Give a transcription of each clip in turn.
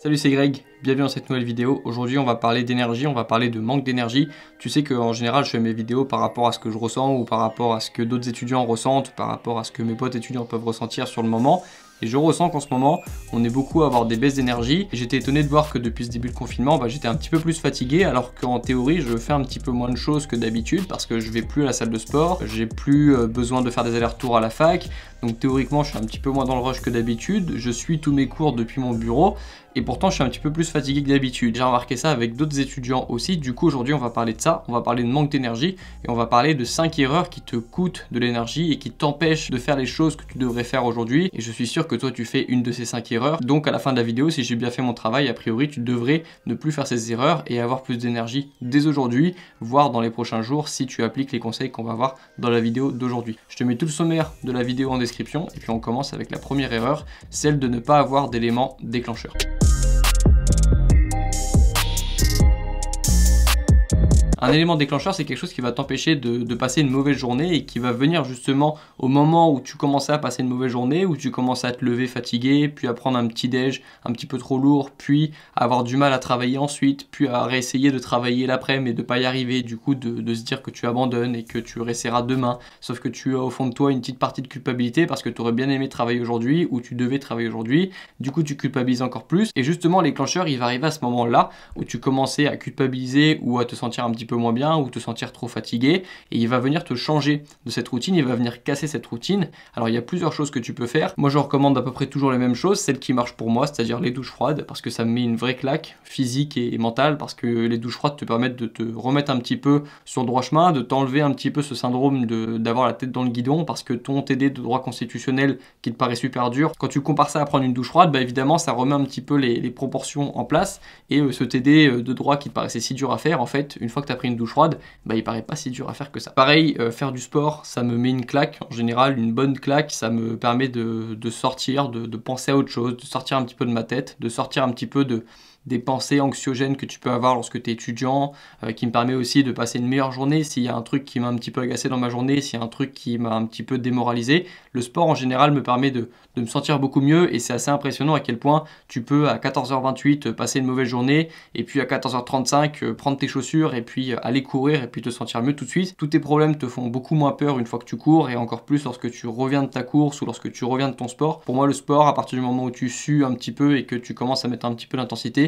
Salut c'est Greg, bienvenue dans cette nouvelle vidéo. Aujourd'hui on va parler d'énergie, on va parler de manque d'énergie. Tu sais qu'en général je fais mes vidéos par rapport à ce que je ressens ou par rapport à ce que d'autres étudiants ressentent, par rapport à ce que mes potes étudiants peuvent ressentir sur le moment. Et je ressens qu'en ce moment, on est beaucoup à avoir des baisses d'énergie. J'étais étonné de voir que depuis ce début de confinement, bah, j'étais un petit peu plus fatigué, alors qu'en théorie, je fais un petit peu moins de choses que d'habitude parce que je vais plus à la salle de sport, j'ai plus euh, besoin de faire des allers-retours à la fac. Donc théoriquement, je suis un petit peu moins dans le rush que d'habitude. Je suis tous mes cours depuis mon bureau et pourtant je suis un petit peu plus fatigué que d'habitude. J'ai remarqué ça avec d'autres étudiants aussi, du coup aujourd'hui on va parler de ça, on va parler de manque d'énergie et on va parler de 5 erreurs qui te coûtent de l'énergie et qui t'empêchent de faire les choses que tu devrais faire aujourd'hui et je suis sûr que toi tu fais une de ces 5 erreurs. Donc à la fin de la vidéo, si j'ai bien fait mon travail, a priori tu devrais ne plus faire ces erreurs et avoir plus d'énergie dès aujourd'hui, voire dans les prochains jours si tu appliques les conseils qu'on va voir dans la vidéo d'aujourd'hui. Je te mets tout le sommaire de la vidéo en description et puis on commence avec la première erreur, celle de ne pas avoir d'éléments déclencheurs. Un élément déclencheur, c'est quelque chose qui va t'empêcher de, passer une mauvaise journée et qui va venir justement au moment où tu commences à passer une mauvaise journée, où tu commences à te lever fatigué, puis à prendre un petit déj un petit peu trop lourd, puis à avoir du mal à travailler ensuite, puis à réessayer de travailler l'après mais de pas y arriver, du coup de, se dire que tu abandonnes et que tu réessayeras demain. Sauf que tu as au fond de toi une petite partie de culpabilité parce que tu aurais bien aimé travailler aujourd'hui ou tu devais travailler aujourd'hui. Du coup, tu culpabilises encore plus. Et justement, l'éclencheur, il va arriver à ce moment-là où tu commençais à culpabiliser ou à te sentir un petit peu peu moins bien ou te sentir trop fatigué, et il va venir te changer de cette routine, il va venir casser cette routine. Alors il y a plusieurs choses que tu peux faire. Moi je recommande à peu près toujours les mêmes choses, celles qui marchent pour moi, c'est-à-dire les douches froides, parce que ça me met une vraie claque physique et mentale, parce que les douches froides te permettent de te remettre un petit peu sur le droit chemin, de t'enlever un petit peu ce syndrome d'avoir la tête dans le guidon, parce que ton TD de droit constitutionnel qui te paraît super dur, quand tu compares ça à prendre une douche froide, bah évidemment ça remet un petit peu les, proportions en place, et euh, ce TD euh, de droit qui te paraissait si dur à faire, en fait, une fois que tu as une douche froide, bah, il paraît pas si dur à faire que ça. Pareil, euh, faire du sport, ça me met une claque, en général une bonne claque, ça me permet de, sortir, de penser à autre chose, de sortir un petit peu de ma tête, de sortir un petit peu de, des pensées anxiogènes que tu peux avoir lorsque tu es étudiant, euh, qui me permet aussi de passer une meilleure journée. S'il y a un truc qui m'a un petit peu agacé dans ma journée, s'il y a un truc qui m'a un petit peu démoralisé, le sport en général me permet de, de me sentir beaucoup mieux et c'est assez impressionnant à quel point tu peux à 14h28 euh, passer une mauvaise journée et puis à 14h35 euh, prendre tes chaussures et puis aller courir et puis te sentir mieux tout de suite. Tous tes problèmes te font beaucoup moins peur une fois que tu cours et encore plus lorsque tu reviens de ta course ou lorsque tu reviens de ton sport. Pour moi, le sport, à partir du moment où tu sues un petit peu et que tu commences à mettre un petit peu d'intensité,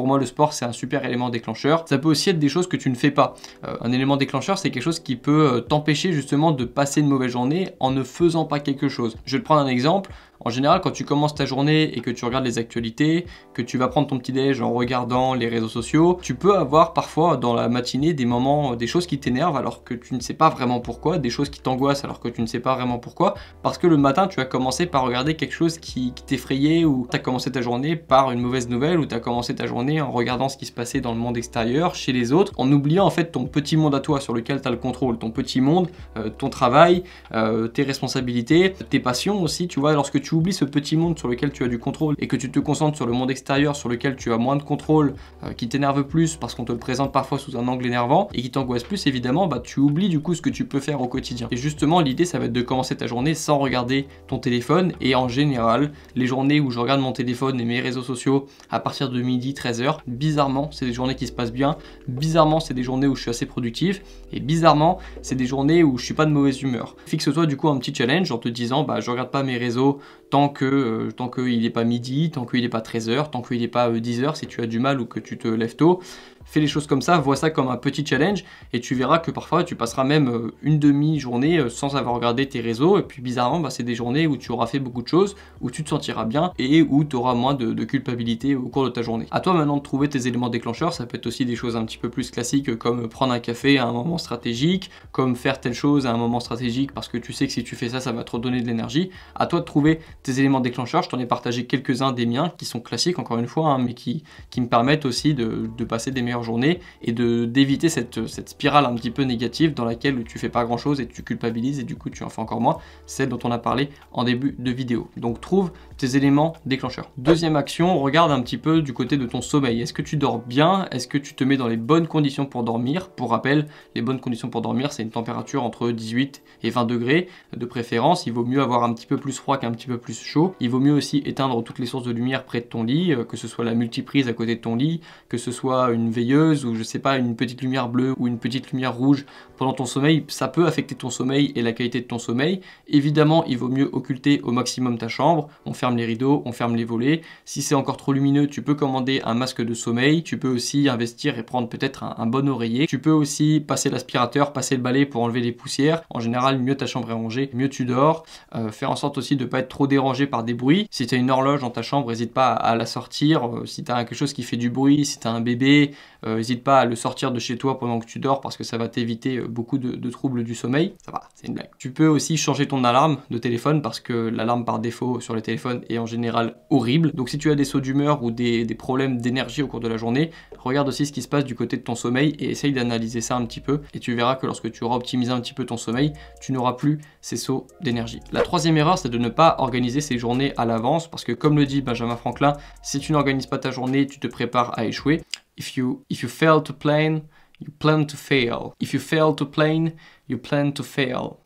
Pour moi, le sport, c'est un super élément déclencheur. Ça peut aussi être des choses que tu ne fais pas. Euh, un élément déclencheur, c'est quelque chose qui peut euh, t'empêcher justement de passer une mauvaise journée en ne faisant pas quelque chose. Je vais te prendre un exemple. En général, quand tu commences ta journée et que tu regardes les actualités, que tu vas prendre ton petit déj en regardant les réseaux sociaux, tu peux avoir parfois dans la matinée des moments, euh, des choses qui t'énervent alors que tu ne sais pas vraiment pourquoi, des choses qui t'angoissent alors que tu ne sais pas vraiment pourquoi, parce que le matin tu as commencé par regarder quelque chose qui, qui t'effrayait ou tu as commencé ta journée par une mauvaise nouvelle ou tu as commencé ta journée en regardant ce qui se passait dans le monde extérieur, chez les autres, en oubliant en fait ton petit monde à toi sur lequel tu as le contrôle, ton petit monde, euh, ton travail, euh, tes responsabilités, tes passions aussi, tu vois, lorsque tu oublies ce petit monde sur lequel tu as du contrôle et que tu te concentres sur le monde extérieur sur lequel tu as moins de contrôle, euh, qui t'énerve plus parce qu'on te le présente parfois sous un angle énervant et qui t'angoisse plus évidemment, bah tu oublies du coup ce que tu peux faire au quotidien. Et justement, l'idée ça va être de commencer ta journée sans regarder ton téléphone et en général, les journées où je regarde mon téléphone et mes réseaux sociaux à partir de midi, 13 13 Bizarrement, c'est des journées qui se passent bien. Bizarrement, c'est des journées où je suis assez productif. Et bizarrement, c'est des journées où je suis pas de mauvaise humeur. Fixe-toi du coup un petit challenge en te disant, bah, je regarde pas mes réseaux tant que euh, tant qu'il n'est pas midi, tant qu'il n'est pas 13h, tant qu'il n'est pas 10h euh, si tu as du mal ou que tu te lèves tôt fais les choses comme ça, vois ça comme un petit challenge, et tu verras que parfois tu passeras même euh, une demi-journée euh, sans avoir regardé tes réseaux, et puis bizarrement, bah, c'est des journées où tu auras fait beaucoup de choses, où tu te sentiras bien, et où tu auras moins de, culpabilité au cours de ta journée. A toi maintenant de trouver tes éléments déclencheurs, ça peut être aussi des choses un petit peu plus classiques, comme prendre un café à un moment stratégique, comme faire telle chose à un moment stratégique, parce que tu sais que si tu fais ça, ça va te redonner de l'énergie. A toi de trouver tes éléments déclencheurs, je t'en ai partagé quelques-uns des miens, qui sont classiques encore une fois, hein, mais qui, qui me permettent aussi de, de passer des meilleurs journée et de d'éviter cette, cette spirale un petit peu négative dans laquelle tu fais pas grand chose et tu culpabilises et du coup tu en fais encore moins, celle dont on a parlé en début de vidéo. Donc trouve tes éléments déclencheurs. Deuxième action, regarde un petit peu du côté de ton sommeil. Est-ce que tu dors bien Est-ce que tu te mets dans les bonnes conditions pour dormir Pour rappel, les bonnes conditions pour dormir, c'est une température entre 18 et 20 degrés de préférence. Il vaut mieux avoir un petit peu plus froid qu'un petit peu plus chaud. Il vaut mieux aussi éteindre toutes les sources de lumière près de ton lit, euh, que ce soit la multiprise à côté de ton lit, que ce soit une veilleuse ou je sais pas, une petite lumière bleue ou une petite lumière rouge pendant ton sommeil. Ça peut affecter ton sommeil et la qualité de ton sommeil. Évidemment, il vaut mieux occulter au maximum ta chambre. On ferme les rideaux, on ferme les volets. Si c'est encore trop lumineux, tu peux commander un masque de sommeil. Tu peux aussi investir et prendre peut-être un, bon oreiller. Tu peux aussi passer l'aspirateur, passer le balai pour enlever les poussières. En général, mieux ta chambre est rangée, mieux tu dors. Euh, faire en sorte aussi de ne pas être trop dérangé par des bruits. Si tu as une horloge dans ta chambre, n'hésite pas à, la sortir. Euh, si tu as quelque chose qui fait du bruit, si tu as un bébé, n'hésite euh, pas à le sortir de chez toi pendant que tu dors parce que ça va t'éviter beaucoup de, de troubles du sommeil. Ça va, c'est une blague. Tu peux aussi changer ton alarme de téléphone parce que l'alarme par défaut sur les téléphones et en général horrible. Donc si tu as des sauts d'humeur ou des, problèmes d'énergie au cours de la journée, regarde aussi ce qui se passe du côté de ton sommeil et essaye d'analyser ça un petit peu. Et tu verras que lorsque tu auras optimisé un petit peu ton sommeil, tu n'auras plus ces sauts d'énergie. La troisième erreur, c'est de ne pas organiser ses journées à l'avance parce que comme le dit Benjamin Franklin, si tu n'organises pas ta journée, tu te prépares à échouer. if you fail to plan, you If you fail to plan, you plan to fail.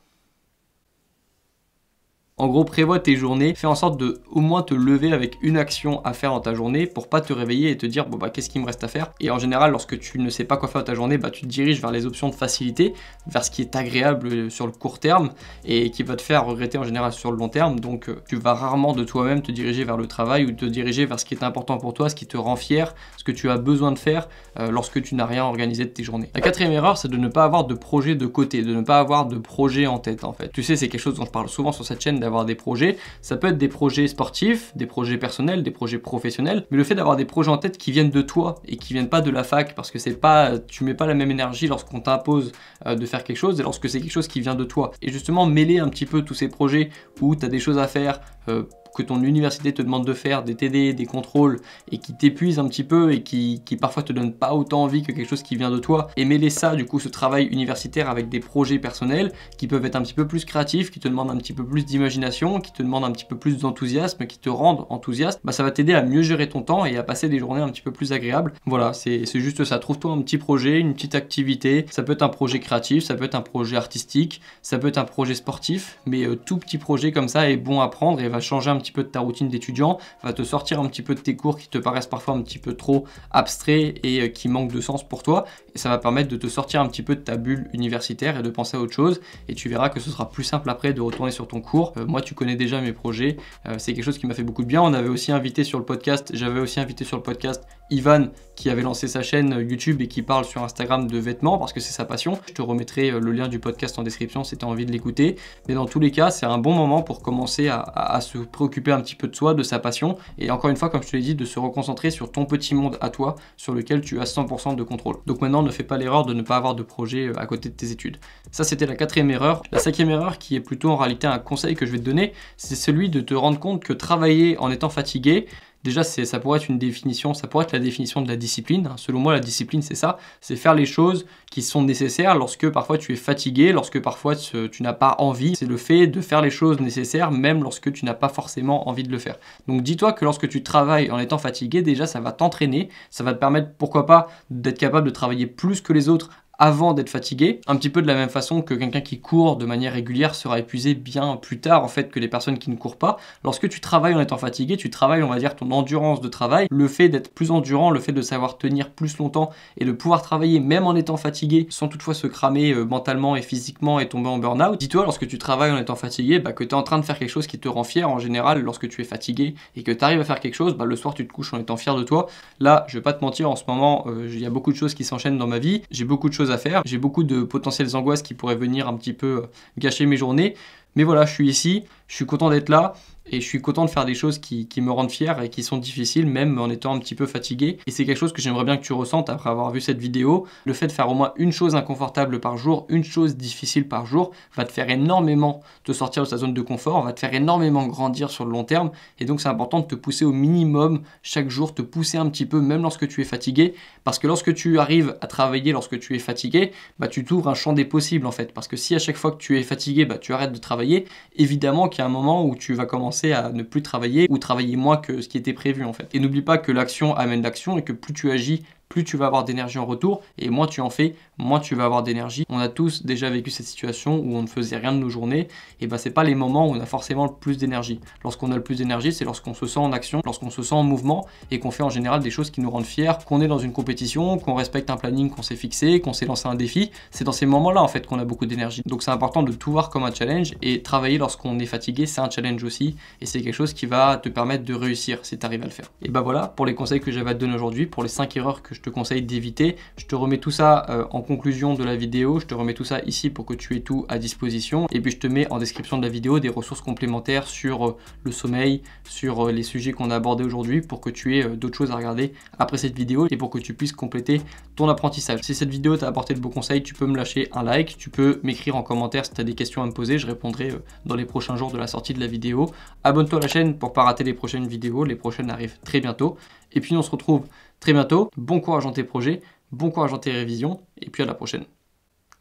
En gros, prévois tes journées, fais en sorte de au moins te lever avec une action à faire dans ta journée pour pas te réveiller et te dire bon bah qu'est-ce qu'il me reste à faire. Et en général, lorsque tu ne sais pas quoi faire ta journée, bah tu te diriges vers les options de facilité, vers ce qui est agréable euh, sur le court terme et qui va te faire regretter en général sur le long terme. Donc euh, tu vas rarement de toi-même te diriger vers le travail ou te diriger vers ce qui est important pour toi, ce qui te rend fier, ce que tu as besoin de faire euh, lorsque tu n'as rien organisé de tes journées. La quatrième erreur, c'est de ne pas avoir de projet de côté, de ne pas avoir de projet en tête en fait. Tu sais, c'est quelque chose dont je parle souvent sur cette chaîne d'avoir des projets. Ça peut être des projets sportifs, des projets personnels, des projets professionnels, mais le fait d'avoir des projets en tête qui viennent de toi et qui viennent pas de la fac, parce que c'est pas, tu mets pas la même énergie lorsqu'on t'impose euh, de faire quelque chose et lorsque c'est quelque chose qui vient de toi. Et justement, mêler un petit peu tous ces projets où tu as des choses à faire. Euh, que ton université te demande de faire, des TD, des contrôles, et qui t'épuisent un petit peu et qui, qui, parfois te donne pas autant envie que quelque chose qui vient de toi. Et mêler ça, du coup, ce travail universitaire avec des projets personnels qui peuvent être un petit peu plus créatifs, qui te demandent un petit peu plus d'imagination, qui te demandent un petit peu plus d'enthousiasme, qui te rendent enthousiaste, bah, ça va t'aider à mieux gérer ton temps et à passer des journées un petit peu plus agréables. Voilà, c'est juste ça. Trouve-toi un petit projet, une petite activité. Ça peut être un projet créatif, ça peut être un projet artistique, ça peut être un projet sportif, mais euh, tout petit projet comme ça est bon à prendre et va changer un petit peu de ta routine d'étudiant, va te sortir un petit peu de tes cours qui te paraissent parfois un petit peu trop abstrait et euh, qui manque de sens pour toi. Et ça va permettre de te sortir un petit peu de ta bulle universitaire et de penser à autre chose. Et tu verras que ce sera plus simple après de retourner sur ton cours. Euh, moi, tu connais déjà mes projets. Euh, c'est quelque chose qui m'a fait beaucoup de bien. On avait aussi invité sur le podcast, j'avais aussi invité sur le podcast Ivan qui avait lancé sa chaîne YouTube et qui parle sur Instagram de vêtements parce que c'est sa passion. Je te remettrai le lien du podcast en description si tu as envie de l'écouter. Mais dans tous les cas, c'est un bon moment pour commencer à, à se préoccuper un petit peu de soi, de sa passion, et encore une fois, comme je te l'ai dit, de se reconcentrer sur ton petit monde à toi, sur lequel tu as 100% de contrôle. Donc maintenant, ne fais pas l'erreur de ne pas avoir de projet euh, à côté de tes études. Ça, c'était la quatrième erreur. La cinquième erreur, qui est plutôt en réalité un conseil que je vais te donner, c'est celui de te rendre compte que travailler en étant fatigué, Déjà, ça pourrait être une définition, ça pourrait être la définition de la discipline. Hein, selon moi, la discipline, c'est ça, c'est faire les choses qui sont nécessaires lorsque parfois tu es fatigué, lorsque parfois tu n'as pas envie. C'est le fait de faire les choses nécessaires même lorsque tu n'as pas forcément envie de le faire. Donc dis-toi que lorsque tu travailles en étant fatigué, déjà, ça va t'entraîner, ça va te permettre, pourquoi pas, d'être capable de travailler plus que les autres avant d'être fatigué, un petit peu de la même façon que quelqu'un qui court de manière régulière sera épuisé bien plus tard en fait que les personnes qui ne courent pas. Lorsque tu travailles en étant fatigué, tu travailles on va dire ton endurance de travail, le fait d'être plus endurant, le fait de savoir tenir plus longtemps et de pouvoir travailler même en étant fatigué sans toutefois se cramer euh, mentalement et physiquement et tomber en burn-out. Dis-toi lorsque tu travailles en étant fatigué, bah, que tu es en train de faire quelque chose qui te rend fier en général lorsque tu es fatigué et que tu arrives à faire quelque chose, bah, le soir tu te couches en étant fier de toi. Là, je vais pas te mentir, en ce moment, euh, il y a beaucoup de choses qui s'enchaînent dans ma vie, j'ai beaucoup de choses à j'ai beaucoup de potentielles angoisses qui pourraient venir un petit peu euh, gâcher mes journées. Mais voilà, je suis ici, je suis content d'être là et je suis content de faire des choses qui, me rendent fier et qui sont difficiles, même en étant un petit peu fatigué. Et c'est quelque chose que j'aimerais bien que tu ressentes après avoir vu cette vidéo. Le fait de faire au moins une chose inconfortable par jour, une chose difficile par jour, va te faire énormément te sortir de ta zone de confort, va te faire énormément grandir sur le long terme. Et donc c'est important de te pousser au minimum chaque jour, te pousser un petit peu, même lorsque tu es fatigué. Parce que lorsque tu arrives à travailler, lorsque tu es fatigué, bah, tu t'ouvres un champ des possibles en fait. Parce que si à chaque fois que tu es fatigué, bah, tu arrêtes de travailler, évidemment qu'il y a un moment où tu vas commencer à ne plus travailler ou travailler moins que ce qui était prévu en fait. Et n'oublie pas que l'action amène l'action et que plus tu agis plus tu vas avoir d'énergie en retour et moins tu en fais, moins tu vas avoir d'énergie. On a tous déjà vécu cette situation où on ne faisait rien de nos journées et ben c'est pas les moments où on a forcément le plus d'énergie. Lorsqu'on a le plus d'énergie, c'est lorsqu'on se sent en action, lorsqu'on se sent en mouvement et qu'on fait en général des choses qui nous rendent fiers, qu'on est dans une compétition, qu'on respecte un planning qu'on s'est fixé, qu'on s'est lancé un défi. C'est dans ces moments-là en fait qu'on a beaucoup d'énergie. Donc c'est important de tout voir comme un challenge et travailler lorsqu'on est fatigué, c'est un challenge aussi et c'est quelque chose qui va te permettre de réussir si tu arrives à le faire. Et ben voilà pour les conseils que j'avais à te donner aujourd'hui, pour les 5 erreurs que je te conseille d'éviter. Je te remets tout ça euh, en conclusion de la vidéo, je te remets tout ça ici pour que tu aies tout à disposition. Et puis je te mets en description de la vidéo des ressources complémentaires sur euh, le sommeil, sur euh, les sujets qu'on a abordés aujourd'hui pour que tu aies d'autres choses à regarder après cette vidéo et pour que tu puisses compléter ton apprentissage. Si cette vidéo t'a apporté de beaux conseils, tu peux me lâcher un like, tu peux m'écrire en commentaire si tu as des questions à me poser, je répondrai dans les prochains jours de la sortie de la vidéo. Abonne-toi à la chaîne pour pas rater les prochaines vidéos, les prochaines arrivent très bientôt. Et puis on se retrouve très bientôt. Bon courage en tes projets, bon courage en tes révisions, et puis à la prochaine.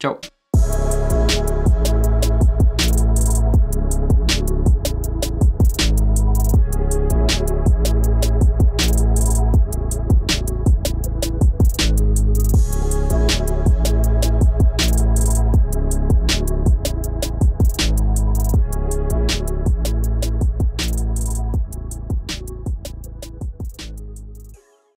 Ciao